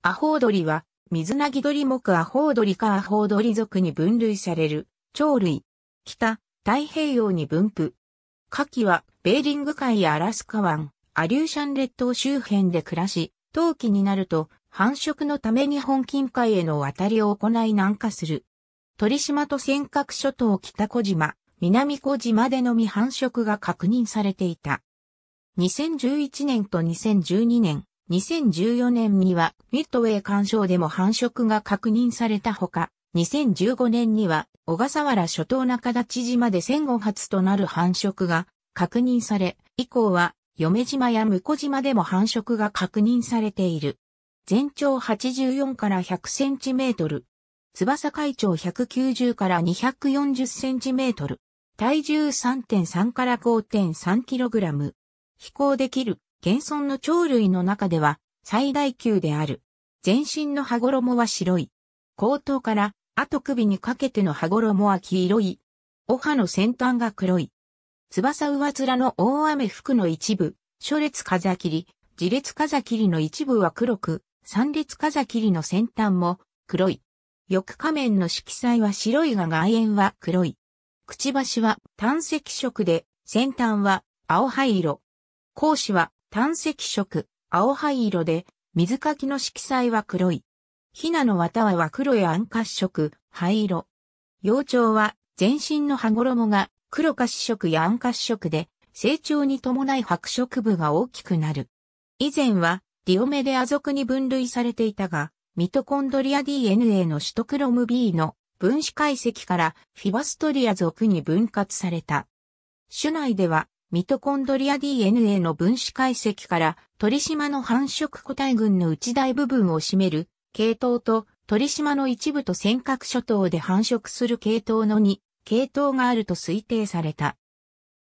アホウドリは、水なぎ鳥目アホウドリかアホウドリ属に分類される、鳥類。北、太平洋に分布。夏季は、ベーリング海やアラスカ湾、アリューシャン列島周辺で暮らし、冬季になると、繁殖のため日本近海への渡りを行い南下する。鳥島と尖閣諸島北小島、南小島でのみ繁殖が確認されていた。2011年と2012年、2014年にはミッドウェイ干渉でも繁殖が確認されたほか、2015年には小笠原諸島中立島で戦後初となる繁殖が確認され、以降は嫁島や婿島でも繁殖が確認されている。全長84から100センチメートル。翼海長190から240センチメートル。体重3.3から5.3キログラム。飛行できる。現存の鳥類の中では最大級である。全身の羽衣は白い。後頭から後首にかけての羽衣は黄色い。お歯の先端が黒い。翼上面の大雨服の一部、初列風切り、自列風切りの一部は黒く、三列風切りの先端も黒い。翼仮面の色彩は白いが外縁は黒い。くちばしは単赤色で、先端は青灰色。講師は単赤色、青灰色で、水かきの色彩は黒い。ヒナの綿は黒や暗褐色、灰色。幼鳥は全身の羽衣が黒褐色や暗褐色で、成長に伴い白色部が大きくなる。以前はディオメデア族に分類されていたが、ミトコンドリア DNA のシトクロム B の分子解析からフィバストリア族に分割された。種内ではミトコンドリア DNA の分子解析から鳥島の繁殖個体群の内大部分を占める系統と鳥島の一部と尖閣諸島で繁殖する系統の2系統があると推定された。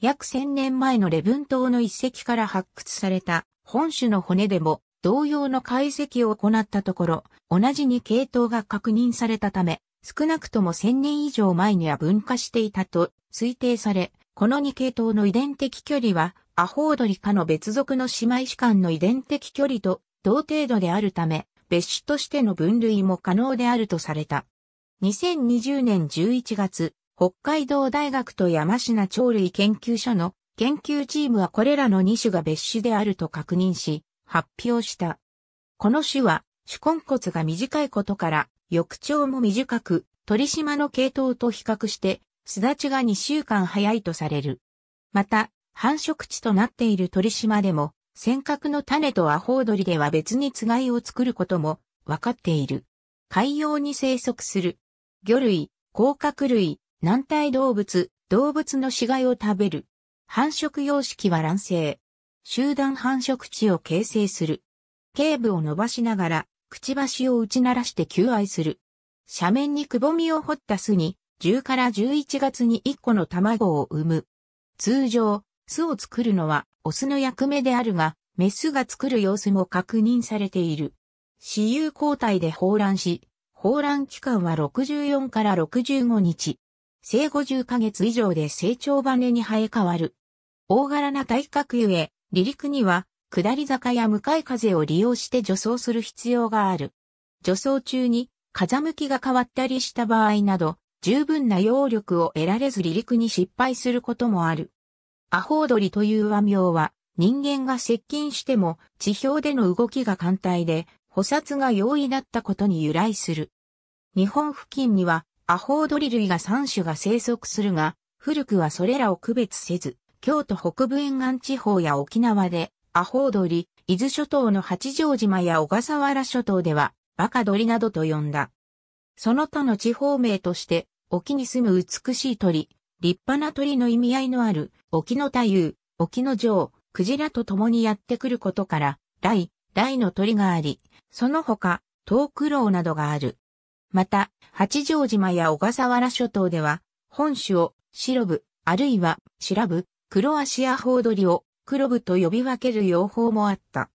約1000年前のレブン島の遺跡から発掘された本種の骨でも同様の解析を行ったところ、同じに系統が確認されたため、少なくとも1000年以上前には分化していたと推定され、この2系統の遺伝的距離は、アホウドリ科の別属の姉妹種間の遺伝的距離と同程度であるため、別種としての分類も可能であるとされた。2020年11月、北海道大学と山科鳥類研究所の研究チームはこれらの2種が別種であると確認し、発表した。この種は、種根骨が短いことから、翼長も短く、鳥島の系統と比較して、巣立ちが2週間早いとされる。また、繁殖地となっている鳥島でも、尖閣の種とアホウドリでは別につがいを作ることも分かっている。海洋に生息する。魚類、甲殻類、軟体動物、動物の死骸を食べる。繁殖様式は卵生。集団繁殖地を形成する。頸部を伸ばしながら、くちばしを打ち鳴らして求愛する。斜面にくぼみを掘った巣に、10から11月に1個の卵を産む。通常、巣を作るのはオスの役目であるが、メスが作る様子も確認されている。私有交代で放卵し、放卵期間は64から65日。生後10ヶ月以上で成長バネに生え変わる。大柄な体格ゆえ、離陸には、下り坂や向かい風を利用して助走する必要がある。助走中に、風向きが変わったりした場合など、十分な揚力を得られず離陸に失敗することもある。アホウドリという和名は、人間が接近しても地表での動きが簡単で、捕殺が容易だったことに由来する。日本付近にはアホウドリ類が3種が生息するが、古くはそれらを区別せず、京都北部沿岸地方や沖縄でアホウドリ、伊豆諸島の八丈島や小笠原諸島ではバカドリなどと呼んだ。その他の地方名として沖に住む美しい鳥、立派な鳥の意味合いのある、沖の太夫、沖の城、クジラと共にやってくることから、雷、雷の鳥があり、その他、東九郎などがある。また、八丈島や小笠原諸島では、本種を、白ブ、あるいは、白ブ、黒足アホウドリを、黒ブと呼び分ける用法もあった。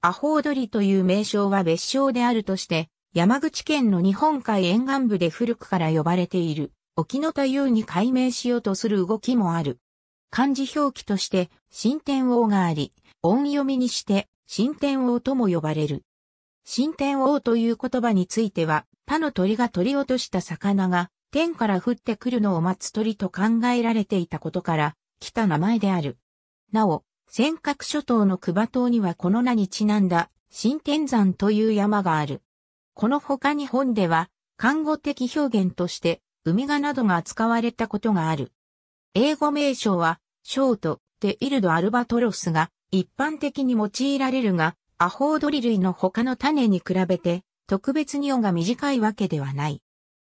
アホウドリという名称は別称であるとして、山口県の日本海沿岸部で古くから呼ばれている、沖の太夫に改名しようとする動きもある。漢字表記として、新天王があり、音読みにして、新天王とも呼ばれる。新天王という言葉については、他の鳥が取り落とした魚が、天から降ってくるのを待つ鳥と考えられていたことから、来た名前である。なお、尖閣諸島の久場島にはこの名にちなんだ、新天山という山がある。この他日本では、看護的表現として、海画などが扱われたことがある。英語名称は、ショート、デイルド・アルバトロスが一般的に用いられるが、アホウドリ類の他の種に比べて、特別に尾が短いわけではない。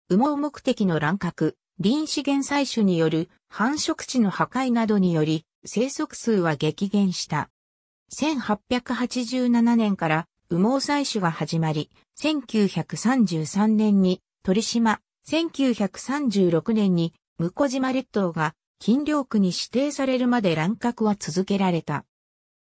羽毛目的の乱獲、臨資源採取による繁殖地の破壊などにより、生息数は激減した。1887年から羽毛採取が始まり、1933年に鳥島、1936年に向島列島が金領区に指定されるまで乱獲は続けられた。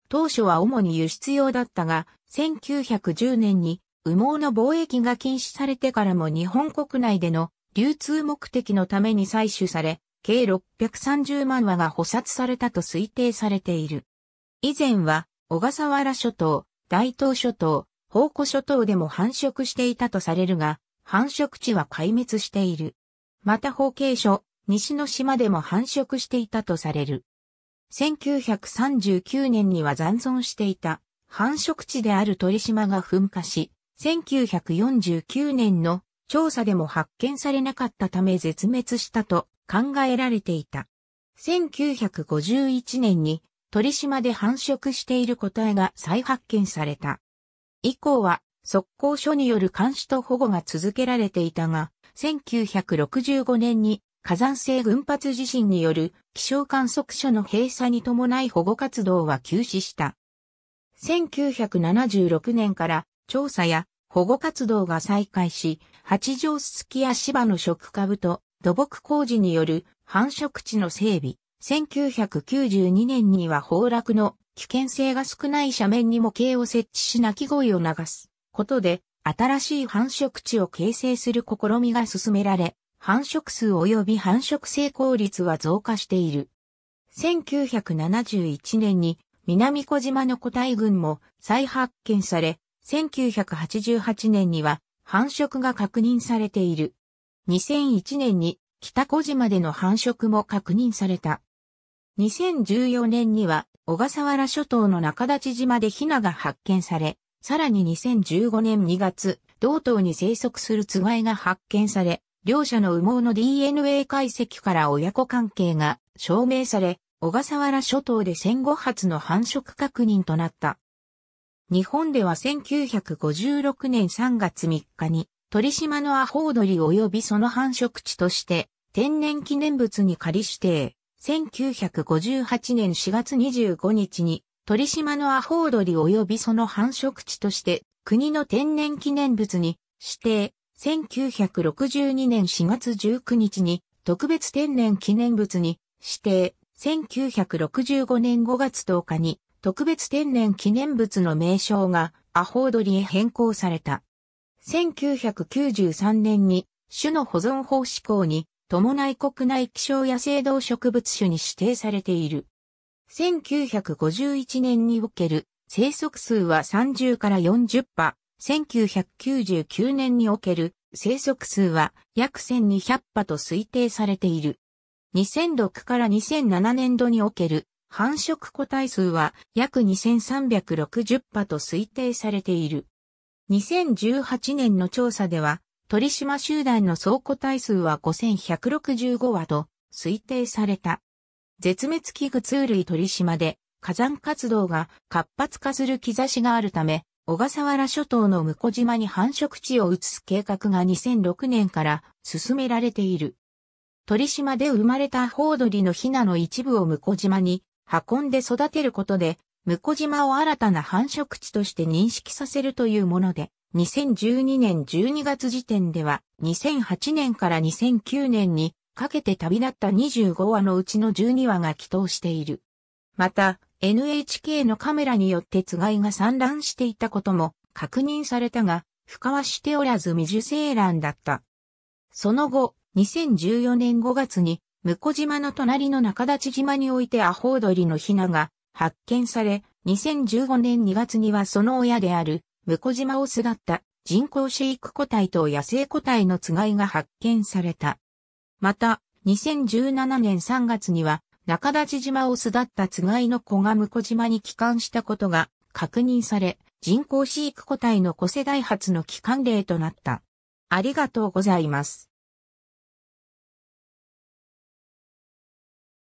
当初は主に輸出用だったが、1910年に羽毛の貿易が禁止されてからも日本国内での流通目的のために採取され、計630万羽が捕殺されたと推定されている。以前は小笠原諸島、大東諸島、宝庫諸島でも繁殖していたとされるが、繁殖地は壊滅している。また法慶所、西の島でも繁殖していたとされる。1939年には残存していた繁殖地である鳥島が噴火し、1949年の調査でも発見されなかったため絶滅したと考えられていた。1951年に鳥島で繁殖している個体が再発見された。以降は、速攻所による監視と保護が続けられていたが、1965年に火山性群発地震による気象観測所の閉鎖に伴い保護活動は休止した。1976年から調査や保護活動が再開し、八丈すすきや芝の食株と土木工事による繁殖地の整備、1992年には崩落の危険性が少ない斜面に模型を設置し鳴き声を流すことで新しい繁殖地を形成する試みが進められ、繁殖数及び繁殖成功率は増加している。1971年に南小島の個体群も再発見され、1988年には繁殖が確認されている。2001年に北小島での繁殖も確認された。2014年には小笠原諸島の中立島でヒナが発見され、さらに2015年2月、同島に生息するつがいが発見され、両者の羽毛の DNA 解析から親子関係が証明され、小笠原諸島で戦後初の繁殖確認となった。日本では1956年3月3日に鳥島のアホウドリ及びその繁殖地として天然記念物に仮指定。1958年4月25日に鳥島のアホウドリ及びその繁殖地として国の天然記念物に指定、1962年4月19日に特別天然記念物に指定、1965年5月10日に特別天然記念物の名称がアホウドリへ変更された。1993年に種の保存法施行に伴い国内気象野生動植物種に指定されている。1951年における生息数は30から40羽、1999年における生息数は約1200羽と推定されている。2006から2007年度における繁殖個体数は約2360羽と推定されている。2018年の調査では鳥島集団の倉庫体数は5165羽と推定された。絶滅危惧ツー類鳥島で火山活動が活発化する兆しがあるため、小笠原諸島の向島に繁殖地を移す計画が2006年から進められている。鳥島で生まれたホウドリのヒナの一部を向島に運んで育てることで、向島を新たな繁殖地として認識させるというもので2012年12月時点では、2008年から2009年にかけて旅立った25話のうちの12話が祈祷している。また、NHK のカメラによってつがいが散乱していたことも確認されたが、深はしておらず未受精卵だった。その後、2014年5月に、向島の隣の中立島においてアホウドリのヒナが発見され、2015年2月にはその親である向島を巣立った人工飼育個体と野生個体のつがいが発見された。また、2017年3月には、中立島を巣立ったつがいの子が向島に帰還したことが確認され、人工飼育個体の子世代初の帰還例となった。ありがとうございます。